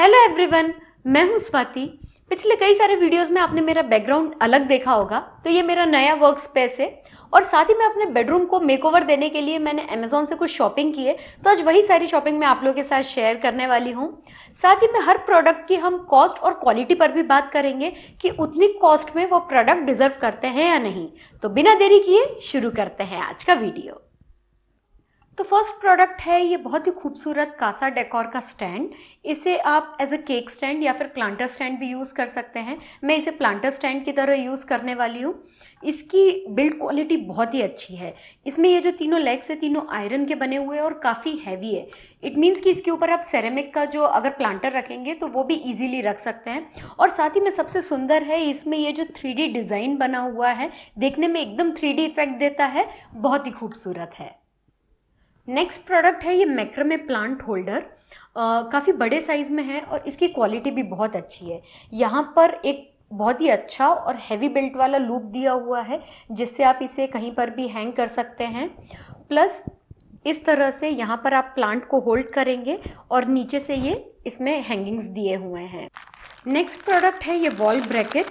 hello everyone मैं हूं स्वाति पिछले कई सारे वीडियोस में आपने मेरा बैकग्राउंड अलग देखा होगा तो ये मेरा नया वर्क स्पेस है और साथ ही मैं अपने बेडरूम को मेकओवर देने के लिए मैंने अमेजोन से कुछ शॉपिंग की है तो आज वही सारी शॉपिंग मैं आप लोगों के साथ शेयर करने वाली हूँ साथ ही मैं हर प्रोडक्ट की हम कॉस्ट और क्वालिटी पर भी बात करेंगे कि उतनी कॉस्ट में वो प्रोडक्ट डिजर्व करते हैं या नहीं तो बिना देरी किए शुरू करते हैं आज का वीडियो तो फर्स्ट प्रोडक्ट है ये बहुत ही खूबसूरत कासा डेकोर का स्टैंड इसे आप एज अ केक स्टैंड या फिर प्लांटर स्टैंड भी यूज़ कर सकते हैं मैं इसे प्लांटर स्टैंड की तरह यूज़ करने वाली हूँ इसकी बिल्ड क्वालिटी बहुत ही अच्छी है इसमें ये जो तीनों लेग्स है तीनों आयरन के बने हुए हैं और काफ़ी हैवी है इट मीन्स कि इसके ऊपर आप सेरेमिक का जो अगर प्लांटर रखेंगे तो वो भी इजीली रख सकते हैं और साथ ही में सबसे सुंदर है इसमें ये जो थ्री डिज़ाइन बना हुआ है देखने में एकदम थ्री इफेक्ट देता है बहुत ही खूबसूरत है नेक्स्ट प्रोडक्ट है ये मैक्रमे प्लांट होल्डर काफ़ी बड़े साइज़ में है और इसकी क्वालिटी भी बहुत अच्छी है यहाँ पर एक बहुत ही अच्छा और हैवी बेल्ट वाला लूप दिया हुआ है जिससे आप इसे कहीं पर भी हैंग कर सकते हैं प्लस इस तरह से यहाँ पर आप प्लांट को होल्ड करेंगे और नीचे से ये इसमें हैंगिंग्स दिए हुए हैं नेक्स्ट प्रोडक्ट है ये वॉल ब्रैकेट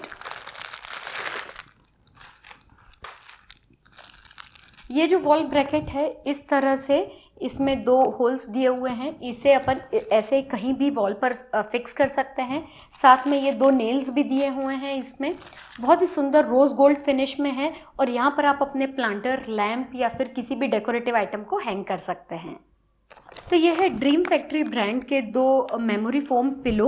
ये जो वॉल ब्रैकेट है इस तरह से इसमें दो होल्स दिए हुए हैं इसे अपन ऐसे कहीं भी वॉल पर फिक्स कर सकते हैं साथ में ये दो नेल्स भी दिए हुए हैं इसमें बहुत ही सुंदर रोज़ गोल्ड फिनिश में है और यहाँ पर आप अपने प्लांटर लैम्प या फिर किसी भी डेकोरेटिव आइटम को हैंग कर सकते हैं तो यह है ड्रीम फैक्ट्री ब्रांड के दो मेमोरी फोम पिलो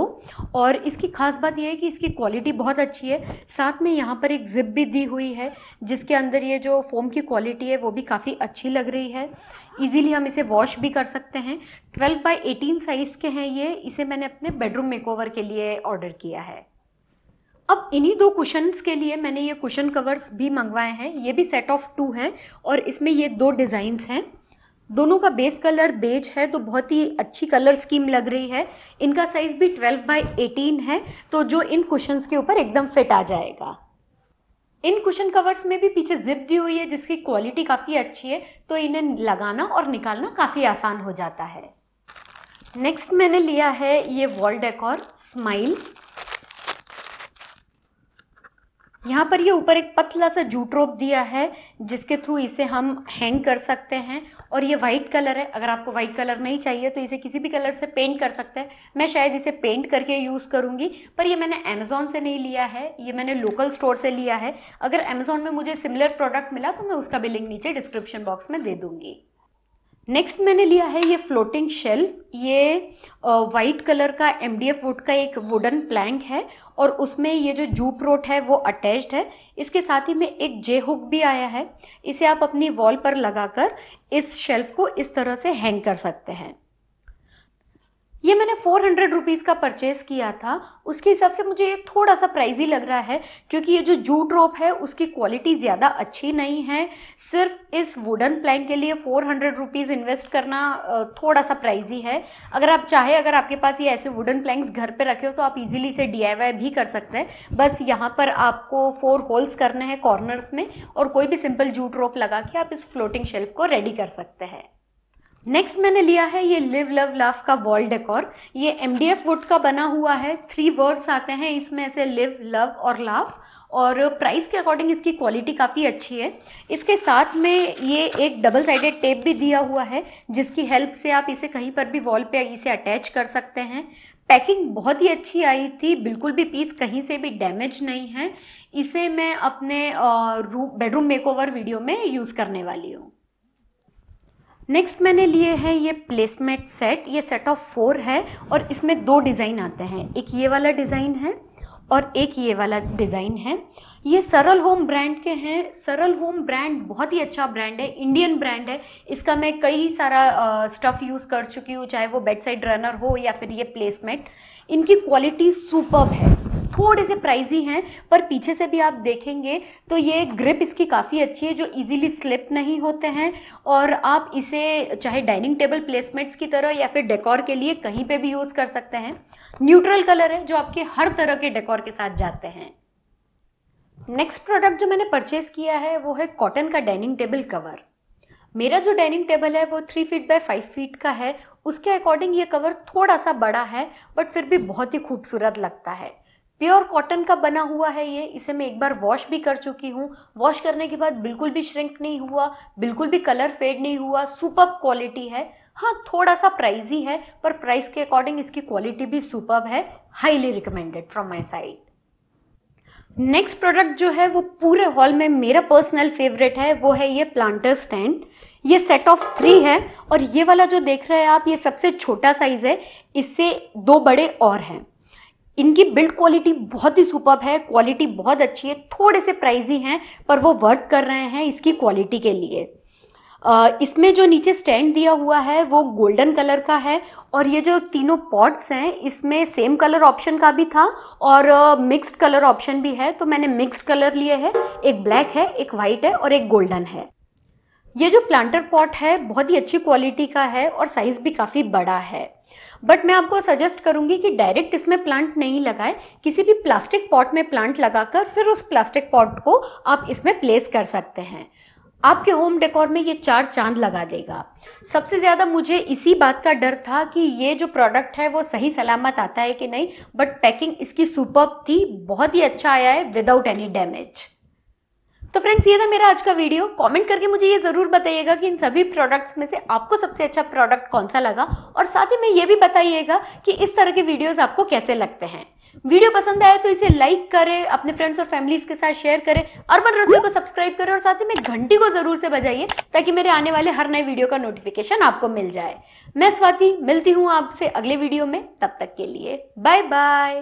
और इसकी खास बात यह है कि इसकी क्वालिटी बहुत अच्छी है साथ में यहाँ पर एक जिप भी दी हुई है जिसके अंदर ये जो फोम की क्वालिटी है वो भी काफ़ी अच्छी लग रही है इजीली हम इसे वॉश भी कर सकते हैं 12 बाय 18 साइज़ के हैं ये इसे मैंने अपने बेडरूम मेकओवर के लिए ऑर्डर किया है अब इन्हीं दो कुशन्स के लिए मैंने ये कुशन कवर्स भी मंगवाए हैं ये भी सेट ऑफ टू हैं और इसमें ये दो डिज़ाइंस हैं दोनों का बेस कलर बेज है तो बहुत ही अच्छी कलर स्कीम लग रही है इनका साइज़ भी 12 बाई 18 है तो जो इन कुशंस के ऊपर एकदम फिट आ जाएगा इन कुशन कवर्स में भी पीछे जिप दी हुई है जिसकी क्वालिटी काफ़ी अच्छी है तो इन्हें लगाना और निकालना काफ़ी आसान हो जाता है नेक्स्ट मैंने लिया है ये वॉल डेकोर स्माइल यहाँ पर ये ऊपर एक पतला सा जूट रोप दिया है जिसके थ्रू इसे हम हैंग कर सकते हैं और ये वाइट कलर है अगर आपको वाइट कलर नहीं चाहिए तो इसे किसी भी कलर से पेंट कर सकते हैं मैं शायद इसे पेंट करके यूज़ करूँगी पर ये मैंने अमेज़ोन से नहीं लिया है ये मैंने लोकल स्टोर से लिया है अगर अमेज़ोन में मुझे सिमिलर प्रोडक्ट मिला तो मैं उसका भी लिंक नीचे डिस्क्रिप्शन बॉक्स में दे दूँगी नेक्स्ट मैंने लिया है ये फ्लोटिंग शेल्फ ये वाइट कलर का एम वुड का एक वुडन प्लैंक है और उसमें ये जो जूप रोट है वो अटैच्ड है इसके साथ ही में एक जे हुक भी आया है इसे आप अपनी वॉल पर लगाकर इस शेल्फ को इस तरह से हैंग कर सकते हैं ये मैंने फोर हंड्रेड रुपीज़ का परचेज़ किया था उसके हिसाब से मुझे ये थोड़ा सा प्राइजी लग रहा है क्योंकि ये जो जूट रोप है उसकी क्वालिटी ज़्यादा अच्छी नहीं है सिर्फ इस वुडन प्लैंक के लिए फोर हंड्रेड रुपीज़ इन्वेस्ट करना थोड़ा सा प्राइजी है अगर आप चाहे अगर आपके पास ये ऐसे वुडन प्लैंक्स घर पर रखे हो तो आप इजीली इसे डी भी कर सकते हैं बस यहाँ पर आपको फोर होल्स करने हैं कॉर्नर्स में और कोई भी सिंपल जूट रोप लगा के आप इस फ्लोटिंग शेल्फ को रेडी कर सकते हैं नेक्स्ट मैंने लिया है ये लिव लव लव का वॉल डेकोर ये एम डी एफ वुड का बना हुआ है थ्री वर्ड्स आते हैं इसमें ऐसे लिव लव और लव और प्राइस के अकॉर्डिंग इसकी क्वालिटी काफ़ी अच्छी है इसके साथ में ये एक डबल साइडेड टेप भी दिया हुआ है जिसकी हेल्प से आप इसे कहीं पर भी वॉल पे इसे अटैच कर सकते हैं पैकिंग बहुत ही अच्छी आई थी बिल्कुल भी पीस कहीं से भी डैमेज नहीं है इसे मैं अपने बेडरूम मेकओवर वीडियो में यूज़ करने वाली हूँ नेक्स्ट मैंने लिए हैं ये प्लेसमेंट सेट ये सेट ऑफ फोर है और इसमें दो डिज़ाइन आते हैं एक ये वाला डिज़ाइन है और एक ये वाला डिज़ाइन है ये सरल होम ब्रांड के हैं सरल होम ब्रांड बहुत ही अच्छा ब्रांड है इंडियन ब्रांड है इसका मैं कई सारा स्टफ़ यूज़ कर चुकी हूँ चाहे वो बेड साइड रनर हो या फिर ये प्लेसमेंट इनकी क्वालिटी सुपर है थोड़े से प्राइजी हैं पर पीछे से भी आप देखेंगे तो ये ग्रिप इसकी काफ़ी अच्छी है जो इजीली स्लिप नहीं होते हैं और आप इसे चाहे डाइनिंग टेबल प्लेसमेंट्स की तरह या फिर डेकोर के लिए कहीं पे भी यूज़ कर सकते हैं न्यूट्रल कलर है जो आपके हर तरह के डेकोर के साथ जाते हैं नेक्स्ट प्रोडक्ट जो मैंने परचेस किया है वो है कॉटन का डाइनिंग टेबल कवर मेरा जो डाइनिंग टेबल है वो three feet by five feet का है उसके अकॉर्डिंग ये कवर थोड़ा सा बड़ा है बट फिर भी बहुत ही खूबसूरत लगता है प्योर कॉटन का बना हुआ है ये इसे मैं एक बार वॉश भी कर चुकी हूँ वॉश करने के बाद बिल्कुल भी श्रिंक नहीं हुआ बिल्कुल भी कलर फेड नहीं हुआ सुपर क्वालिटी है हाँ थोड़ा सा प्राइस ही है पर प्राइस के अकॉर्डिंग इसकी क्वालिटी भी सुपर है highly recommended from my side next product जो है वो पूरे हॉल में मेरा पर्सनल फेवरेट है वो है ये प्लांटर स्टैंड ये सेट ऑफ थ्री है और ये वाला जो देख रहे हैं आप ये सबसे छोटा साइज है इससे दो बड़े और हैं इनकी बिल्ड क्वालिटी बहुत ही सुपर है क्वालिटी बहुत अच्छी है थोड़े से प्राइजी हैं पर वो वर्क कर रहे हैं इसकी क्वालिटी के लिए इसमें जो नीचे स्टैंड दिया हुआ है वो गोल्डन कलर का है और ये जो तीनों पॉट्स हैं इसमें सेम कलर ऑप्शन का भी था और मिक्स्ड कलर ऑप्शन भी है तो मैंने मिक्स्ड कलर लिए है एक ब्लैक है एक वाइट है और एक गोल्डन है ये जो प्लांटर पॉट है बहुत ही अच्छी क्वालिटी का है और साइज़ भी काफ़ी बड़ा है बट मैं आपको सजेस्ट करूंगी कि डायरेक्ट इसमें प्लांट नहीं लगाएं किसी भी प्लास्टिक पॉट में प्लांट लगाकर फिर उस प्लास्टिक पॉट को आप इसमें प्लेस कर सकते हैं आपके होम डेकोर में ये चार चांद लगा देगा सबसे ज़्यादा मुझे इसी बात का डर था कि ये जो प्रोडक्ट है वो सही सलामत आता है कि नहीं बट पैकिंग इसकी सुपर थी बहुत ही अच्छा आया है विदाउट एनी डैमेज फ्रेंड्स ये था मेरा आज का वीडियो कमेंट करके मुझे ये ज़रूर बताइएगा कि इन सभी प्रोडक्ट्स में से आपको सबसे अच्छा प्रोडक्ट कौन सा लगा और साथ ही में ये भी बताइएगा कि इस तरह के वीडियोस आपको कैसे लगते हैं वीडियो पसंद आए तो इसे लाइक करें अपने फ्रेंड्स और फैमिलीज के साथ शेयर करें अर्बन रसोई को सब्सक्राइब करें और साथ ही में घंटी को ज़रूर से बजाइए ताकि मेरे आने वाले हर नए वीडियो का नोटिफिकेशन आपको मिल जाए मैं स्वाति मिलती हूँ आपसे अगले वीडियो में तब तक के लिए बाय बाय